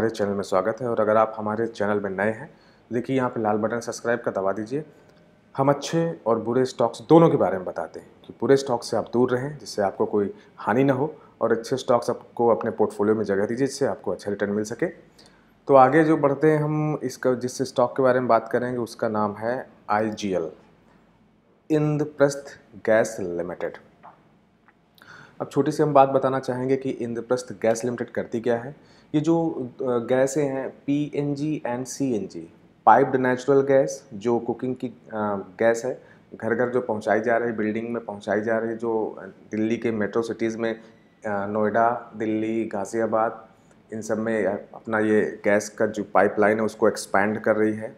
हमारे चैनल में स्वागत है और अगर आप हमारे चैनल में नए हैं देखिए यहाँ पे लाल बटन सब्सक्राइब का दबा दीजिए हम अच्छे और बुरे स्टॉक्स दोनों के बारे में बताते हैं कि बुरे स्टॉक से आप दूर रहें जिससे आपको कोई हानि ना हो और अच्छे स्टॉक्स आपको अपने पोर्टफोलियो में जगह दीजिए जिससे आपको अच्छा रिटर्न मिल सके तो आगे जो बढ़ते हैं हम इसका जिस स्टॉक के बारे में बात करेंगे उसका नाम है I G L Indraprastha gas limited अब छोटी सी हम बात बताना चाहेंगे कि इंद्रप्रस्थ गैस लिमिटेड करती क्या है ये जो गैसें हैं P N G and C N G piped natural gas जो कुकिंग की गैस है घर घर जो पहुंचाई जा रही है बिल्डिंग में पहुंचाई जा रही है जो दिल्ली के मेट्रो सिटीज़ में नोएडा दिल्ली गाज़ियाबाद इन सब में अपना ये गैस का जो पाइपलाइन है उसको एक्सपैंड कर रही है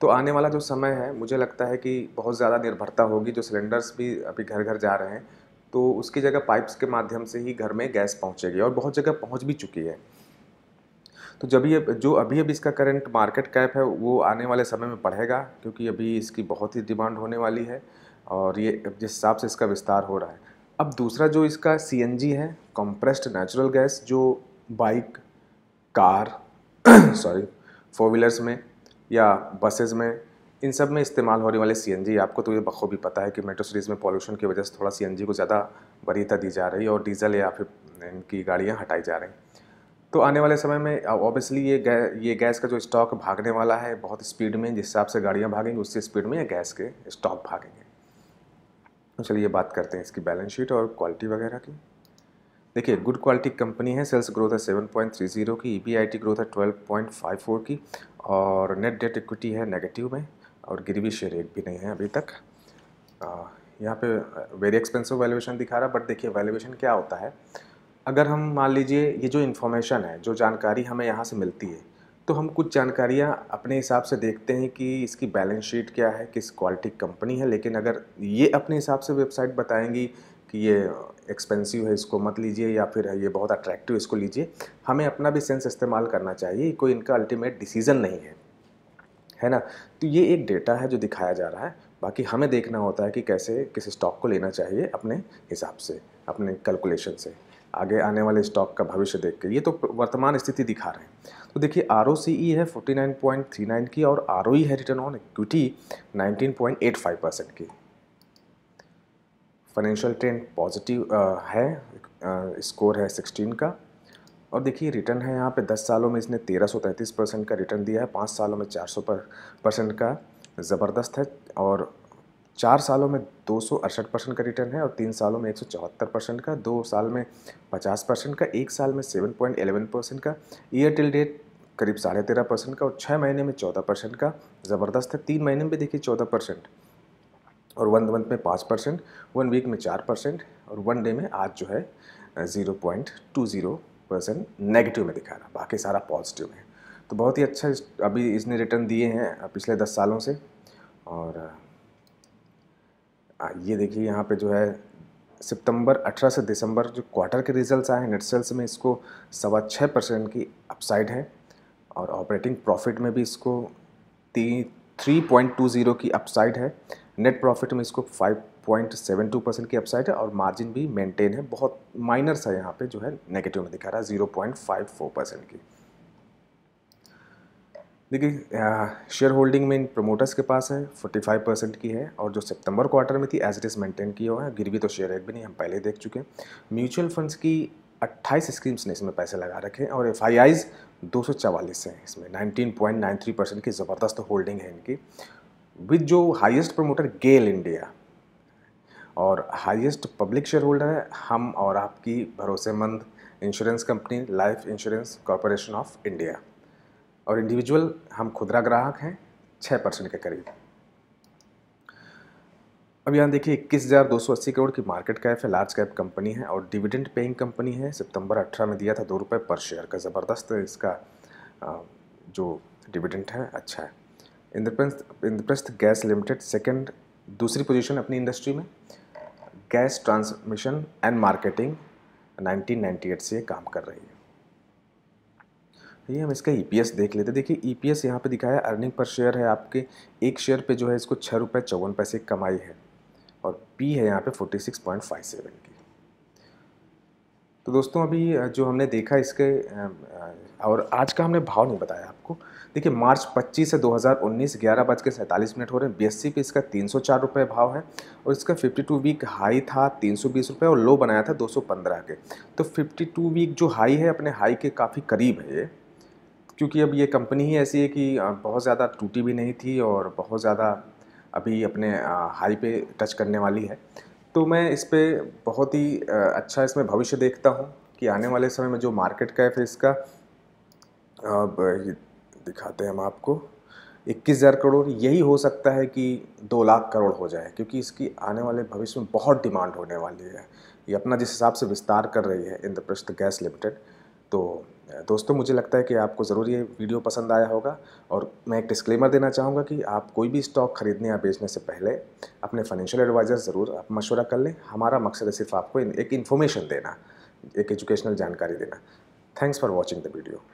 तो आने वाला जो समय है मुझे लगता है कि बहुत ज़्यादा निर्भरता होगी जो सिलेंडर्स भी अभी घर घर जा रहे हैं तो उसकी जगह पाइप्स के माध्यम से ही घर में गैस पहुँचेगी और बहुत जगह पहुँच भी चुकी है तो जब ये जो अभी अभी इसका करंट मार्केट कैप है वो आने वाले समय में बढ़ेगा क्योंकि अभी इसकी बहुत ही डिमांड होने वाली है और ये जिस हिसाब से इसका विस्तार हो रहा है अब दूसरा जो इसका सी है कंप्रेस्ड नेचुरल गैस जो bike car sorry four wheelers में या बसेस में इन सब में इस्तेमाल होने वाले सी आपको तो ये बखूबी पता है कि मेट्रो सीरीज़ में पॉल्यूशन की वजह से थोड़ा सी को ज़्यादा वरीयता दी जा रही है और डीजल या फिर इनकी गाड़ियाँ हटाई जा रही हैं तो आने वाले समय में ऑब्वियसली ये गै ये गैस का जो स्टॉक भागने वाला है बहुत स्पीड में जिस हिसाब से गाड़ियाँ भागेंगी उससे स्पीड में ये गैस के स्टॉक भागेंगे तो चलिए बात करते हैं इसकी बैलेंस शीट और क्वालिटी वगैरह की देखिए गुड क्वालिटी कंपनी है सेल्स ग्रोथ है सेवन पॉइंट थ्री जीरो की ई e ग्रोथ है ट्वेल्व पॉइंट फाइव फोर की और नेट डेट इक्विटी है नेगेटिव में और गिरवी शेयर एक भी नहीं है अभी तक यहाँ पे वेरी एक्सपेंसिव वैल्यूएशन दिखा रहा है बट देखिए वैल्यूएशन क्या होता है अगर हम मान लीजिए ये जो इन्फॉर्मेशन है जो जानकारी हमें यहाँ से मिलती है तो हम कुछ जानकारियाँ अपने हिसाब से देखते हैं कि इसकी बैलेंस शीट क्या है किस क्वालिटी कंपनी है लेकिन अगर ये अपने हिसाब से वेबसाइट बताएंगी कि ये एक्सपेंसिव है इसको मत लीजिए या फिर ये बहुत अट्रैक्टिव इसको लीजिए हमें अपना भी सेंस इस्तेमाल करना चाहिए कोई इनका अल्टीमेट डिसीज़न नहीं है है ना तो ये एक डेटा है जो दिखाया जा रहा है बाकी हमें देखना होता है कि कैसे किस स्टॉक को लेना चाहिए अपने हिसाब से अपने कैलकुलेशन से आगे आने वाले स्टॉक का भविष्य देख के ये तो वर्तमान स्थिति दिखा रहे हैं तो देखिए आर e है 49.39 की और आर e है रिटर्न ऑन इक्विटी 19.85 परसेंट की फाइनेंशियल ट्रेंड पॉजिटिव है स्कोर है 16 का और देखिए रिटर्न है यहाँ पे 10 सालों में इसने 1333 परसेंट का रिटर्न दिया है पाँच सालों में चार पर परसेंट का ज़बरदस्त है और चार सालों में दो परसेंट का रिटर्न है और तीन सालों में एक परसेंट का दो साल में पचास परसेंट का एक साल में सेवन पॉइंट एलेवन परसेंट का ईयर टिल डेट करीब साढ़े तेरह परसेंट का और छः महीने में चौदह परसेंट का ज़बरदस्त है तीन महीने में भी देखिए चौदह परसेंट और वन मंथ में पाँच परसेंट वन वीक में चार परसेंट और वन डे में आज जो है zero point two zero percent negative में दिखा रहा बाकी सारा पॉजिटिव है तो बहुत ही अच्छा अभी इसने रिटर्न दिए हैं पिछले दस सालों से और ये देखिए यहाँ पे जो है सितंबर 18 से दिसंबर जो क्वार्टर के रिजल्ट्स आए हैं नेट सेल्स में इसको सवा छः परसेंट की अपसाइड है और ऑपरेटिंग प्रॉफिट में भी इसको थ्री पॉइंट टू ज़ीरो की अपसाइड है नेट प्रॉफिट में इसको five point seven two percent की अपसाइड है और मार्जिन भी मेंटेन है बहुत माइनर सा यहाँ पे जो है नेगेटिव में दिखा रहा है zero point five four percent की देखिए शेयर होल्डिंग में इन प्रमोटर्स के पास है 45 परसेंट की है और जो सितंबर क्वार्टर में थी एज इट इज़ मेंटेन किया हुआ है गिरवी तो शेयर एक भी नहीं हम पहले देख चुके हैं म्यूचुअल फंड्स की 28 स्कीम्स ने इसमें पैसे लगा रखे हैं और एफ आई आईज दो हैं इसमें 19.93 परसेंट की ज़बरदस्त होल्डिंग है इनकी विद जो हाइस्ट प्रमोटर गेल इंडिया और हाइस्ट पब्लिक शेयर होल्डर है हम और आपकी भरोसेमंद insurance company life insurance corporation of India और इंडिविजुअल हम खुदरा ग्राहक हैं छः परसेंट के करीब अब यहाँ देखिए इक्कीस हज़ार दो सौ अस्सी करोड़ की मार्केट कैप है लार्ज कैप कंपनी है और डिविडेंड पेइंग कंपनी है सितंबर अठारह में दिया था दो रुपये पर शेयर का ज़बरदस्त इसका जो डिविडेंड है अच्छा है Indraprastha Indraprastha gas limited second दूसरी पोजिशन अपनी इंडस्ट्री में गैस ट्रांसमिशन एंड मार्केटिंग 1998 से काम कर रही है ये हम इसका ई e देख लेते हैं देखिए ई पी एस यहाँ पर दिखाया अर्निंग पर शेयर है आपके एक शेयर पे जो है इसको छः रुपये चौवन पैसे कमाई है और पी है यहाँ पे forty six point five seven की तो दोस्तों अभी जो हमने देखा इसके और आज का हमने भाव नहीं बताया आपको देखिए मार्च 25 से 2019 ग्यारह बज के सैंतालीस मिनट हो रहे हैं बीएससी पे इसका तीन सौ चार रुपये भाव है और इसका 52 वीक हाई था तीन सौ बीस रुपये और लो बनाया था 215 के तो 52 वीक जो हाई है अपने हाई के काफ़ी करीब है ये क्योंकि अब ये कंपनी ही ऐसी है कि बहुत ज़्यादा टूटी भी नहीं थी और बहुत ज़्यादा अभी अपने हाई पे टच करने वाली है तो मैं इस पर बहुत ही अच्छा इसमें भविष्य देखता हूँ कि आने वाले समय में जो मार्केट का है फिर इसका अब दिखाते हैं हम आपको इक्कीस हज़ार करोड़ यही हो सकता है कि दो लाख करोड़ हो जाए क्योंकि इसकी आने वाले भविष्य में बहुत डिमांड होने वाली है ये अपना जिस हिसाब से विस्तार कर रही है इंद्रप्रस्थ गैस लिमिटेड तो दोस्तों मुझे लगता है कि आपको ज़रूर ये वीडियो पसंद आया होगा और मैं एक डिस्क्लेमर देना चाहूँगा कि आप कोई भी स्टॉक खरीदने या बेचने से पहले अपने फाइनेंशियल एडवाइज़र ज़रूर आप मशवरा कर लें हमारा मकसद है सिर्फ आपको एक इन्फॉर्मेशन देना एक एजुकेशनल जानकारी देना thanks for watching the video